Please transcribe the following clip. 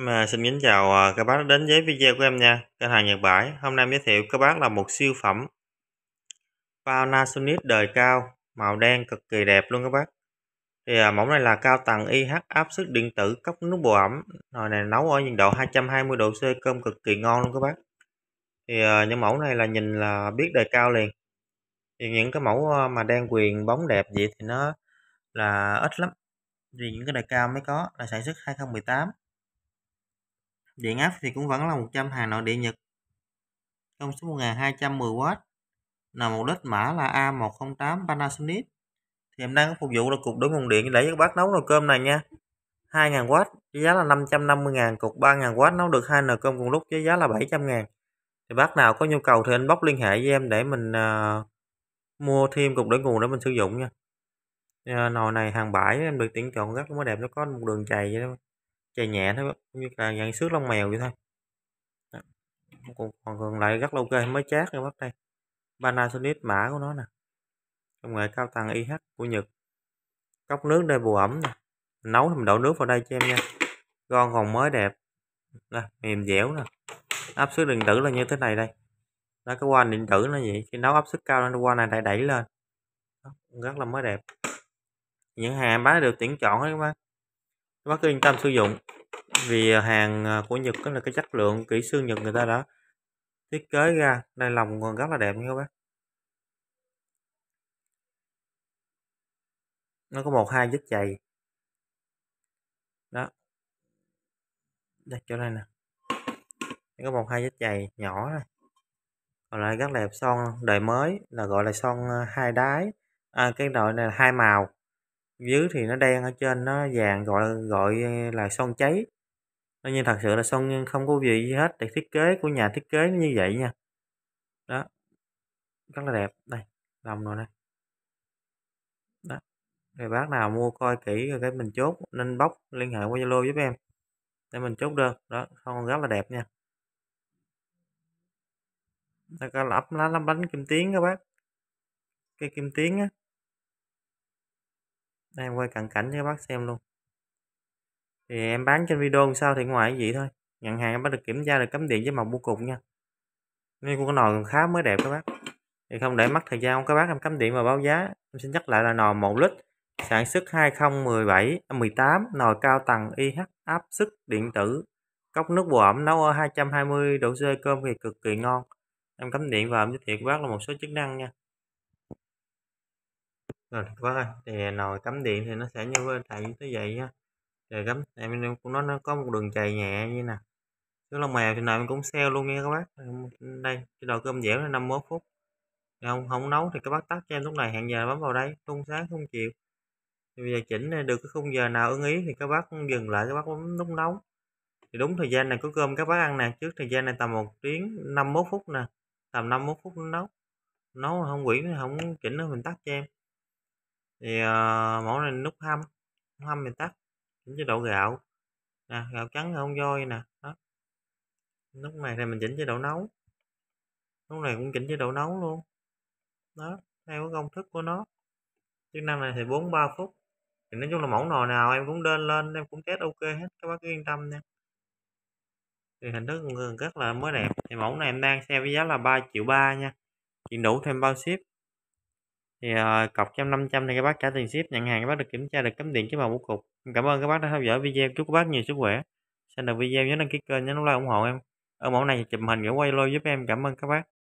Mà xin kính chào à, các bác đến với video của em nha, kênh hàng Nhật Bãi. Hôm nay em giới thiệu các bác là một siêu phẩm Panasonic đời cao, màu đen cực kỳ đẹp luôn các bác. Thì à, mẫu này là cao tầng IH áp suất điện tử cấp nút bù ẩm, nồi này nấu ở nhiệt độ 220 độ C cơm cực kỳ ngon luôn các bác. Thì à, những mẫu này là nhìn là biết đời cao liền. Thì những cái mẫu mà đen quyền bóng đẹp vậy thì nó là ít lắm. Vì những cái đời cao mới có là sản xuất 2018 Điện áp thì cũng vẫn là 100 hàng Nội địa Nhật. Công suất 1210W. Là một lít mã là A108 Panasonic. Thì em đang có phục vụ là cục đối nguồn điện để các bác nấu nồi cơm này nha. 2.000W với giá là 550.000 cục 3.000W nấu được hai nồi cơm cùng lúc với giá là 700.000 thì bác nào có nhu cầu thì anh bóc liên hệ với em để mình uh, mua thêm cục để nguồn để mình sử dụng nha ờ, nồi này hàng bãi em được tuyển chọn rất là đẹp nó có một đường chày vậy đó chày nhẹ thôi như là dạng xước lông mèo vậy thôi còn, còn lại rất là ok mới chát rồi bắt đây Panasonic mã của nó nè công nghệ cao tầng IH của Nhật cốc nước đây bù ẩm nè nấu thì mình đổ nước vào đây cho em nha gòn còn mới đẹp nè, mềm dẻo nè áp suất điện tử là như thế này đây đó cái quan điện tử nó vậy khi nấu áp suất cao nên quan này đẩy đẩy lên đó, rất là mới đẹp những hàng bán đều tuyển chọn đấy các bạn bác cứ yên tâm sử dụng vì à, hàng à, của Nhật đó là cái chất lượng kỹ sư Nhật người ta đã thiết kế ra đây lòng còn rất là đẹp nha các bác nó có một hai vết chày đó đây chỗ này nè nó có một hai vết chày nhỏ này còn lại rất đẹp son đời mới là gọi là son à, hai đáy à, cái đội này là hai màu dưới thì nó đen ở trên nó vàng gọi gọi là son cháy nhưng thật sự là son không có gì, gì hết thì thiết kế của nhà thiết kế như vậy nha đó rất là đẹp đây lòng rồi đây đó rồi bác nào mua coi kỹ rồi cái mình chốt nên bóc liên hệ qua zalo giúp em để mình chốt đơn đó son rất là đẹp nha đây là ấp lá lá bánh kim tiến các bác cây kim tiến á đây em quay cận cảnh cho các bác xem luôn thì em bán trên video sao thì ngoài vậy thôi nhận hàng em bắt được kiểm tra được cấm điện với màu bưu cục nha nên con nồi còn khá mới đẹp các bác thì không để mất thời gian các bác em cấm điện và báo giá em xin nhắc lại là nồi 1 lít sản xuất 2017 18 à, nồi cao tầng IH áp suất điện tử cốc nước bộ ẩm nấu ở 220 độ C cơm thì cực kỳ ngon em cấm điện và em giới thiệu các bác là một số chức năng nha rồi tuyệt quá thì nồi cắm điện thì nó sẽ như vậy chạy như thế vậy nhá rồi cắm em, cũng nói nó có một đường chạy nhẹ như nè cái lông mèo thì nào em cũng xeo luôn nha các bác đây cái đồ cơm dẻo là 51 phút không không nấu thì các bác tắt cho em lúc này hẹn giờ bấm vào đây không sáng không chịu thì bây giờ chỉnh được cái khung giờ nào ưng ý thì các bác dừng lại các bác bấm nút nấu thì đúng thời gian này có cơm các bác ăn nè trước thời gian này tầm một tiếng 51 phút nè tầm 51 phút nấu nấu không quỷ thì không chỉnh nữa mình tắt cho em thì uh, mẫu này nút hâm hâm mình tắt chỉnh chế độ gạo nè gạo trắng không voi nè đó lúc này thì mình chỉnh chế độ nấu lúc này cũng chỉnh chế độ nấu luôn đó theo cái công thức của nó chức năng này thì 43 phút thì nói chung là mẫu nồi nào em cũng lên lên em cũng test ok hết các bác cứ yên tâm nha thì hình thức rất là mới đẹp thì mẫu này em đang xem với giá là 3 triệu ba nha chuyển đủ thêm bao ship thì uh, cọc trăm năm trăm này các bác trả tiền ship nhận hàng các bác được kiểm tra được cấm điện chứ màu bố cục cảm ơn các bác đã theo dõi video chúc các bác nhiều sức khỏe xem được video nhớ đăng ký kênh nhớ nút like ủng hộ em ở mẫu này chụp hình gửi quay lô giúp em cảm ơn các bác